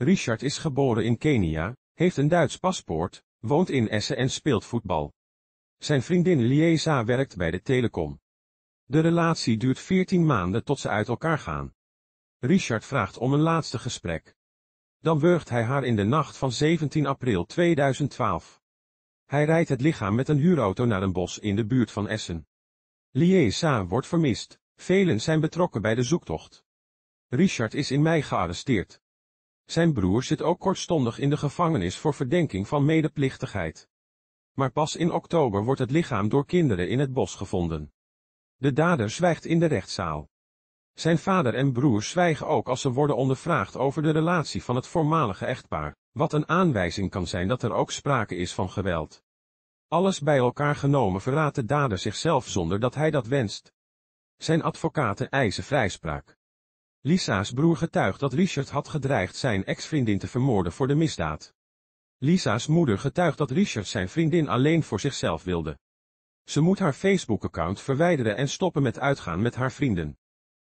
Richard is geboren in Kenia, heeft een Duits paspoort, woont in Essen en speelt voetbal. Zijn vriendin Liesa werkt bij de telecom. De relatie duurt 14 maanden tot ze uit elkaar gaan. Richard vraagt om een laatste gesprek. Dan wurgt hij haar in de nacht van 17 april 2012. Hij rijdt het lichaam met een huurauto naar een bos in de buurt van Essen. Liesa wordt vermist, velen zijn betrokken bij de zoektocht. Richard is in mei gearresteerd. Zijn broer zit ook kortstondig in de gevangenis voor verdenking van medeplichtigheid. Maar pas in oktober wordt het lichaam door kinderen in het bos gevonden. De dader zwijgt in de rechtszaal. Zijn vader en broer zwijgen ook als ze worden ondervraagd over de relatie van het voormalige echtpaar, wat een aanwijzing kan zijn dat er ook sprake is van geweld. Alles bij elkaar genomen verraadt de dader zichzelf zonder dat hij dat wenst. Zijn advocaten eisen vrijspraak. Lisa's broer getuigt dat Richard had gedreigd zijn ex-vriendin te vermoorden voor de misdaad. Lisa's moeder getuigt dat Richard zijn vriendin alleen voor zichzelf wilde. Ze moet haar Facebook-account verwijderen en stoppen met uitgaan met haar vrienden.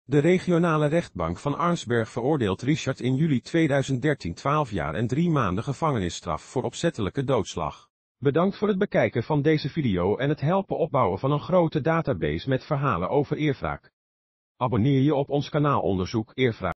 De regionale rechtbank van Arnsberg veroordeelt Richard in juli 2013 12 jaar en 3 maanden gevangenisstraf voor opzettelijke doodslag. Bedankt voor het bekijken van deze video en het helpen opbouwen van een grote database met verhalen over eerwraak. Abonneer je op ons kanaal Onderzoek Eervraag.